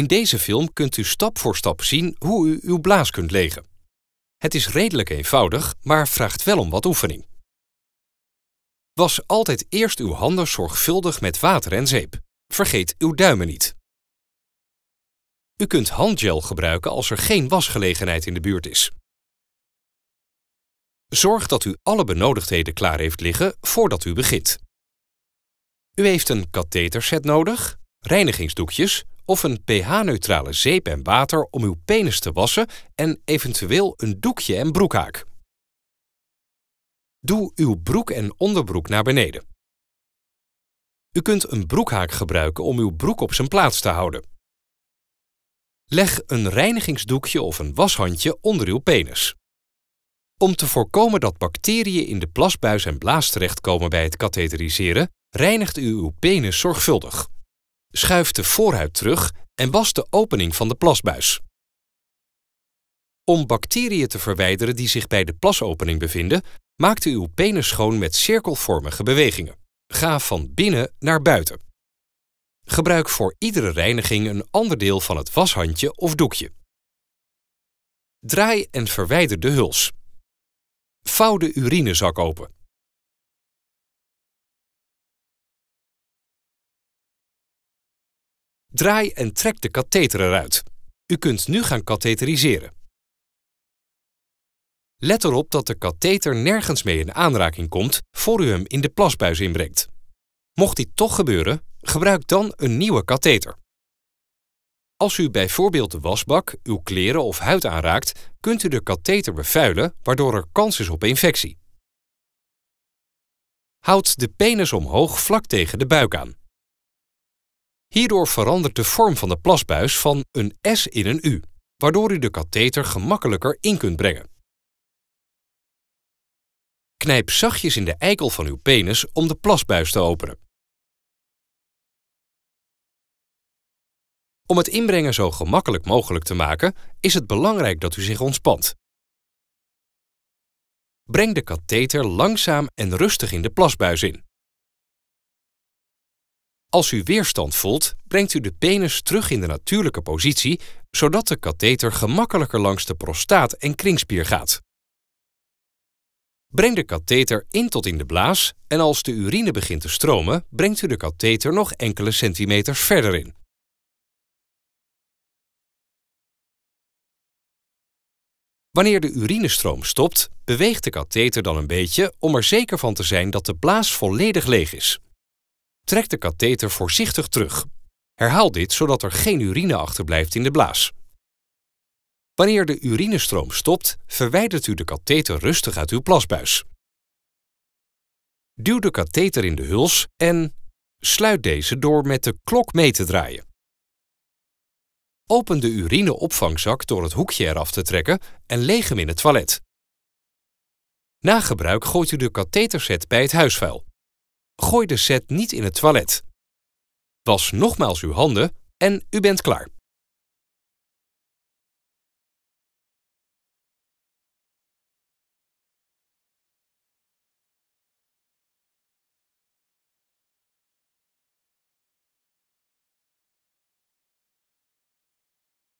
In deze film kunt u stap voor stap zien hoe u uw blaas kunt legen. Het is redelijk eenvoudig, maar vraagt wel om wat oefening. Was altijd eerst uw handen zorgvuldig met water en zeep. Vergeet uw duimen niet. U kunt handgel gebruiken als er geen wasgelegenheid in de buurt is. Zorg dat u alle benodigdheden klaar heeft liggen voordat u begint. U heeft een katheterset nodig, reinigingsdoekjes, of een pH-neutrale zeep en water om uw penis te wassen en eventueel een doekje en broekhaak. Doe uw broek en onderbroek naar beneden. U kunt een broekhaak gebruiken om uw broek op zijn plaats te houden. Leg een reinigingsdoekje of een washandje onder uw penis. Om te voorkomen dat bacteriën in de plasbuis en blaas terechtkomen bij het katheteriseren, reinigt u uw penis zorgvuldig. Schuif de voorhuid terug en was de opening van de plasbuis. Om bacteriën te verwijderen die zich bij de plasopening bevinden, maakt u uw penis schoon met cirkelvormige bewegingen. Ga van binnen naar buiten. Gebruik voor iedere reiniging een ander deel van het washandje of doekje. Draai en verwijder de huls. Vouw de urinezak open. Draai en trek de katheter eruit. U kunt nu gaan katheteriseren. Let erop dat de katheter nergens mee in aanraking komt voor u hem in de plasbuis inbrengt. Mocht dit toch gebeuren, gebruik dan een nieuwe katheter. Als u bijvoorbeeld de wasbak, uw kleren of huid aanraakt, kunt u de katheter bevuilen, waardoor er kans is op infectie. Houd de penis omhoog vlak tegen de buik aan. Hierdoor verandert de vorm van de plasbuis van een S in een U, waardoor u de katheter gemakkelijker in kunt brengen. Knijp zachtjes in de eikel van uw penis om de plasbuis te openen. Om het inbrengen zo gemakkelijk mogelijk te maken, is het belangrijk dat u zich ontspant. Breng de katheter langzaam en rustig in de plasbuis in. Als u weerstand voelt, brengt u de penis terug in de natuurlijke positie, zodat de katheter gemakkelijker langs de prostaat en kringspier gaat. Breng de katheter in tot in de blaas en als de urine begint te stromen, brengt u de katheter nog enkele centimeters verder in. Wanneer de urinestroom stopt, beweegt de katheter dan een beetje om er zeker van te zijn dat de blaas volledig leeg is. Trek de katheter voorzichtig terug. Herhaal dit zodat er geen urine achterblijft in de blaas. Wanneer de urinestroom stopt, verwijdert u de katheter rustig uit uw plasbuis. Duw de katheter in de huls en sluit deze door met de klok mee te draaien. Open de urineopvangzak door het hoekje eraf te trekken en leeg hem in het toilet. Na gebruik gooit u de katheterset bij het huisvuil. Gooi de set niet in het toilet. Was nogmaals uw handen en u bent klaar.